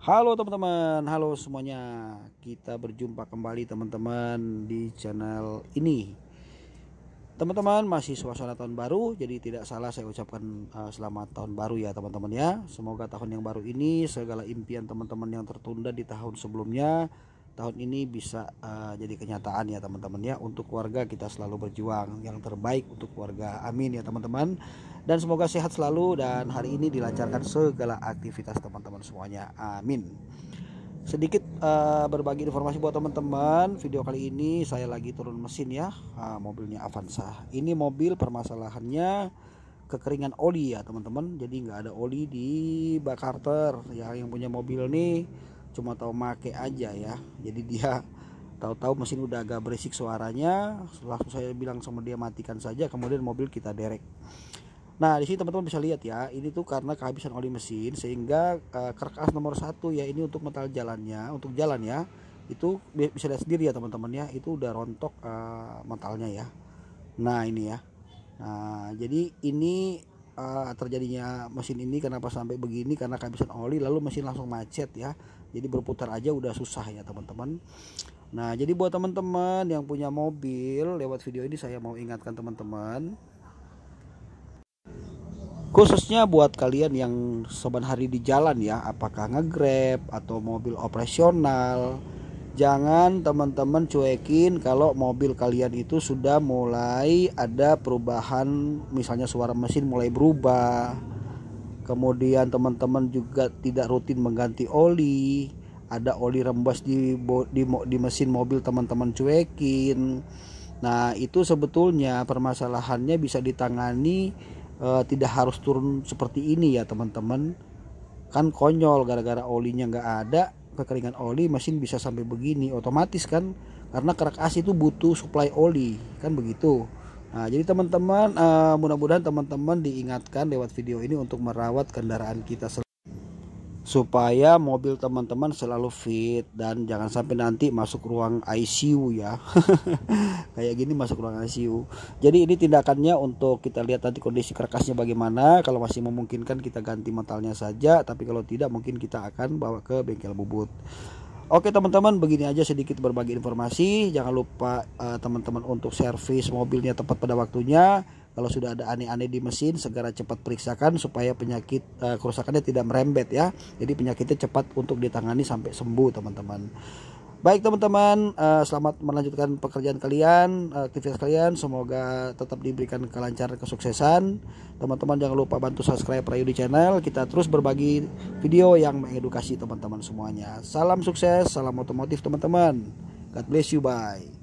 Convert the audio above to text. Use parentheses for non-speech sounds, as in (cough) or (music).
Halo teman-teman, halo semuanya. Kita berjumpa kembali teman-teman di channel ini. Teman-teman masih suasana tahun baru, jadi tidak salah saya ucapkan uh, selamat tahun baru ya teman-teman ya. Semoga tahun yang baru ini segala impian teman-teman yang tertunda di tahun sebelumnya tahun ini bisa uh, jadi kenyataan ya teman-teman ya untuk keluarga kita selalu berjuang yang terbaik untuk keluarga amin ya teman-teman dan semoga sehat selalu dan hari ini dilancarkan segala aktivitas teman-teman semuanya amin sedikit uh, berbagi informasi buat teman-teman video kali ini saya lagi turun mesin ya uh, mobilnya Avanza ini mobil permasalahannya kekeringan oli ya teman-teman jadi nggak ada oli di bak karter ya yang punya mobil nih cuma tahu make aja ya jadi dia tahu-tahu mesin udah agak berisik suaranya langsung saya bilang sama dia matikan saja kemudian mobil kita derek nah di sini teman-teman bisa lihat ya ini tuh karena kehabisan oli mesin sehingga uh, eh, kerkas nomor satu ya ini untuk metal jalannya untuk jalan ya itu bisa lihat sendiri ya teman-teman ya itu udah rontok uh, metalnya ya nah ini ya nah jadi ini uh, terjadinya mesin ini kenapa sampai begini karena kehabisan oli lalu mesin langsung macet ya jadi berputar aja udah susah ya teman-teman nah jadi buat teman-teman yang punya mobil lewat video ini saya mau ingatkan teman-teman khususnya buat kalian yang sebenarnya hari di jalan ya apakah ngegrab atau mobil operasional jangan teman-teman cuekin kalau mobil kalian itu sudah mulai ada perubahan misalnya suara mesin mulai berubah kemudian teman-teman juga tidak rutin mengganti oli ada oli rembes di di, di mesin mobil teman-teman cuekin nah itu sebetulnya permasalahannya bisa ditangani e, tidak harus turun seperti ini ya teman-teman kan konyol gara-gara olinya nggak ada kekeringan oli mesin bisa sampai begini otomatis kan karena kerak as itu butuh supply oli kan begitu nah jadi teman-teman uh, mudah-mudahan teman-teman diingatkan lewat video ini untuk merawat kendaraan kita supaya mobil teman-teman selalu fit dan jangan sampai nanti masuk ruang ICU ya (laughs) kayak gini masuk ruang ICU jadi ini tindakannya untuk kita lihat nanti kondisi kerkasnya bagaimana kalau masih memungkinkan kita ganti metalnya saja tapi kalau tidak mungkin kita akan bawa ke bengkel bubut Oke teman-teman begini aja sedikit berbagi informasi jangan lupa eh, teman-teman uh, teman -teman untuk servis mobilnya tepat pada waktunya kalau sudah ada aneh-aneh di mesin, segera cepat periksakan supaya penyakit uh, kerusakannya tidak merembet ya. Jadi penyakitnya cepat untuk ditangani sampai sembuh teman-teman. Baik teman-teman, eh, selamat melanjutkan pekerjaan kalian, eh, aktivitas kalian. Semoga tetap diberikan kelancaran, kesuksesan. Teman-teman jangan lupa bantu subscribe Rayu di channel. Kita terus berbagi video yang mengedukasi teman-teman semuanya. Salam sukses, salam otomotif teman-teman. God bless you, bye.